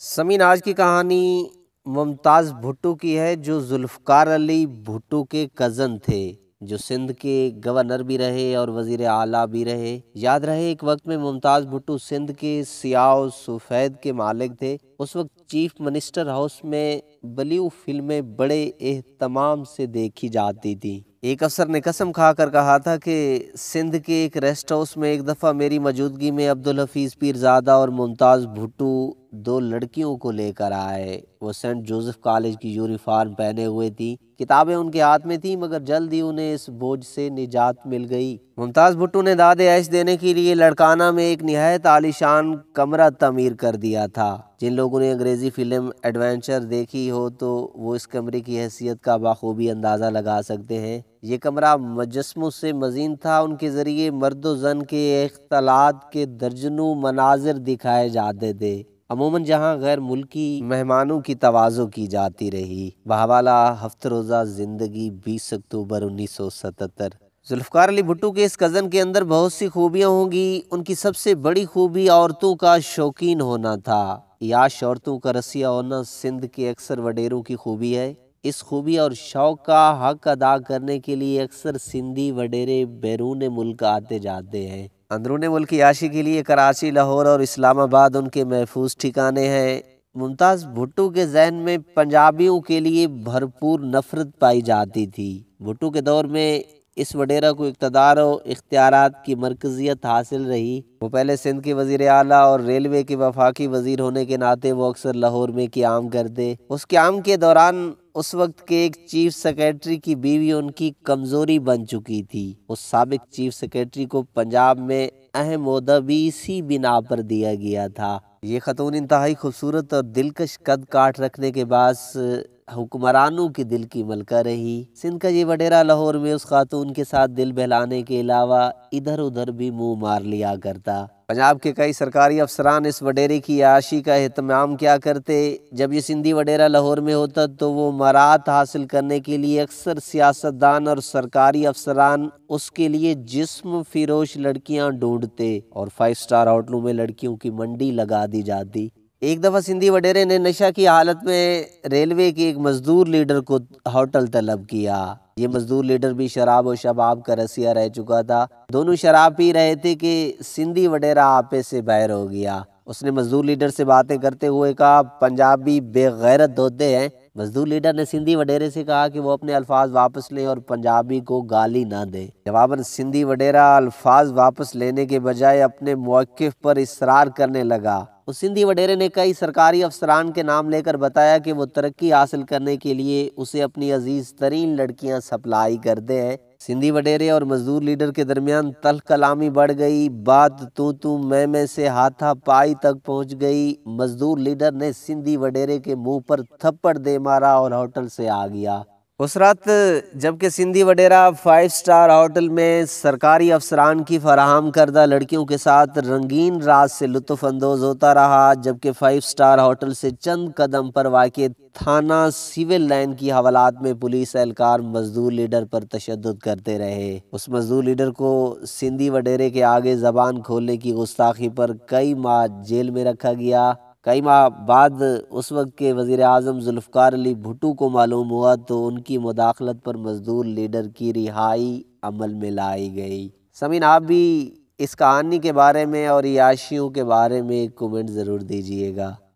समीन आज की कहानी मुमताज़ भुट्टो की है जो जुल्फ़ार अली भुट्टो के कज़न थे जो सिंध के गवर्नर भी रहे और वजी अला भी रहे याद रहे एक वक्त में मुमताज़ भुट्टो सिंध के सियाव सफ़ैद के मालिक थे उस वक्त चीफ मिनिस्टर हाउस में बलिउ फिल्में बड़े एहतमाम से देखी जाती थी एक अफसर ने कसम खा कर कहा था कि सिंध के एक रेस्ट हाउस में एक दफ़ा मेरी मौजूदगी में अब्दुल हफीज़ पीरजादा और मुमताज़ भुट्टो दो लड़कियों को लेकर आए वो सेंट जोसेफ कॉलेज की यूनिफॉर्म पहने हुए थी किताबें उनके हाथ में थी मगर जल्द ही उन्हें इस बोझ से निजात मिल गई मुमताज़ भुट्टो ने दादे ऐश देने के लिए लड़काना में एक नहायत आलिशान कमरा तमीर कर दिया था जिन लोगों ने अंग्रेज़ी फ़िल्म एडवेंचर देखी हो तो वो इस कमरे की हैसियत का बाखूबी अंदाज़ा लगा सकते हैं ये कमरा मजस्मों से मजीन था उनके ज़रिए मर्द जन के अख्तलात के दर्जनों मनाजिर दिखाए जाते थे अमूमन जहाँ गैर मुल्की मेहमानों की तोज़ो की जाती रही बहवाला हफ्त रोज़ा ज़िंदगी बीस अक्टूबर उन्नीस सौ सतहत्तर जुल्फ़ार अली भुट्टू के इस कज़न के अंदर बहुत सी खूबियाँ होंगी उनकी सबसे बड़ी खूबी औरतों का शौकीन होना था याश औरतों का रसिया होना सिंध के अक्सर वडेरों की खूबी है इस खूबी और शौक का हक अदा करने के लिए अक्सर सिंधी वडेरे बैरून मुल्क आते जाते हैं अंदरून मुल्क याशी के लिए कराची लाहौर और इस्लामाबाद उनके महफूज ठिकाने हैं मुमताज़ भुट्टो के जहन में पंजाबियों के लिए भरपूर नफरत पाई जाती थी भुट्टो के दौर में इस वडेरा को इकतदार और इख्तियार की मरकजियत हासिल रही वो पहले सिंध के वजीर अला और रेलवे के वफाकी वजीर होने के नाते वो अक्सर लाहौर में क्याम करते उस क्याम के दौरान उस वक्त के एक चीफ सेक्रेटरी की बीवी उनकी कमज़ोरी बन चुकी थी उस सबक चीफ सेक्रेटरी को पंजाब में अहम उहदा भी इसी बिना पर दिया गया था ये खतून इंतहाई खूबसूरत और दिलकश कद काट रखने के बाद हुक्मरानों के दिल की मलका रही सिंध का ये वडेरा लाहौर में उस खातून के साथ दिल बहलाने के अलावा इधर उधर भी मुंह मार लिया करता पंजाब के कई सरकारी अफसरान इस वडेरे की आशी का अहतमाम क्या करते जब ये सिंधी वडेरा लाहौर में होता तो वो मरात हासिल करने के लिए अक्सर सियासतदान और सरकारी अफसरान उसके लिए जिस्म फिरोश लड़कियां ढूंढते और फाइव स्टार होटलों में लड़कियों की मंडी लगा दी जाती एक दफ़ा सिंधी वडेरे ने नशा की हालत में रेलवे के एक मज़दूर लीडर को होटल तलब किया ये मज़दूर लीडर भी शराब और शबाब का रसिया रह चुका था दोनों शराब पी रहे थे कि सिंधी वडेरा आपे से बैर हो गया उसने मज़दूर लीडर से बातें करते हुए कहा पंजाबी बेगैरत होते हैं मजदूर लीडर ने सिंधी वडेरे से कहा कि वो अपने अल्फाज वापस लें और पंजाबी को गाली ना दे जवाबन सिंधी वडेरा अल्फाज वापस लेने के बजाय अपने मौक़ पर इसरार करने लगा उस सिंधी वडेरे ने कई सरकारी अफसरान के नाम लेकर बताया कि वो तरक्की हासिल करने के लिए उसे अपनी अजीज़ तरीन लड़कियाँ सप्लाई करते हैं सिंधी वडेरे और मजदूर लीडर के दरमियान तल कलामी बढ़ गई बात तू तू मैं मैं से हाथा पाई तक पहुंच गई मजदूर लीडर ने सिंधी वडेरे के मुंह पर थप्पड़ दे मारा और होटल से आ गया उस रात जबकि सिंधी वडेरा फाइव स्टार होटल में सरकारी अफसरान की फराहम करदा लड़कियों के साथ रंगीन रात से लुफानंदोज़ होता रहा जबकि फाइव स्टार होटल से चंद कदम पर वाक़ थाना सिविल लाइन की हवालात में पुलिस एहलकार मजदूर लीडर पर तशद करते रहे उस मजदूर लीडर को सिंधी वडेरे के आगे जबान खोलने की गुस्ताखी पर कई माह जेल में रखा गया कई माह बाद उस वक्त के वज़ी अजम जुल्फ़ार अली भुटू को मालूम हुआ तो उनकी मुदाखलत पर मज़दूर लीडर की रिहाई अमल में लाई गई समीन आप भी इस कहानी के बारे में और याशियों के बारे में कमेंट ज़रूर दीजिएगा